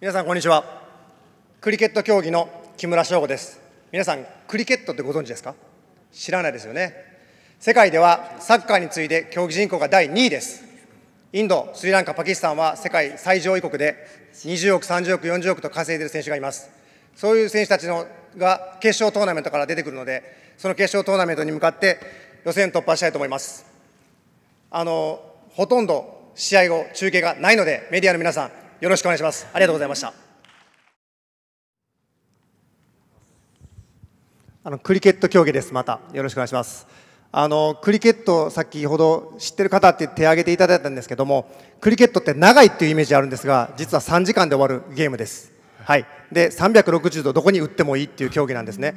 皆さんこんにちはクリケット競技の木村翔吾です皆さんクリケットってご存知ですか知らないですよね世界ではサッカーに次いで競技人口が第2位ですインド、スリランカ、パキスタンは世界最上位国で20億、30億、40億と稼いでいる選手がいますそういう選手たちのが決勝トーナメントから出てくるのでその決勝トーナメントに向かって予選突破したいと思いますあのほとんど試合後中継がないのでメディアの皆さんよろしくお願いしますありがとうございましたあのクリケット競技ですまたよろしくお願いしますあのクリケット先ほど知ってる方って手を挙げていただいたんですけどもクリケットって長いっていうイメージあるんですが実は3時間で終わるゲームですはいで360度どこに打ってもいいっていう競技なんですね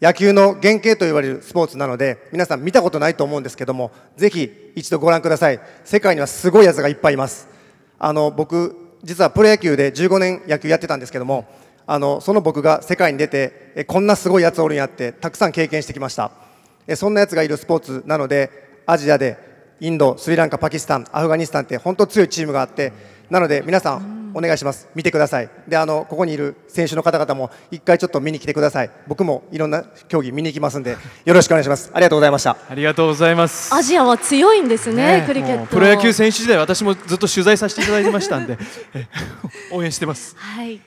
野球の原型と言われるスポーツなので皆さん見たことないと思うんですけどもぜひ一度ご覧ください世界にはすごいやつがいっぱいいますあの僕実はプロ野球で15年野球やってたんですけどもあのその僕が世界に出てこんなすごいやつおるんやってたくさん経験してきましたそんなやつがいるスポーツなのでアジアでインドスリランカパキスタンアフガニスタンって本当強いチームがあってなので皆さんお願いします、見てください、であのここにいる選手の方々も一回ちょっと見に来てください、僕もいろんな競技見に行きますんで、よろしくお願いします、ありがとうございましたありがとうございますアジアは強いんですね、ねクリケットプロ野球選手時代、私もずっと取材させていただいてましたんで、応援してます。はい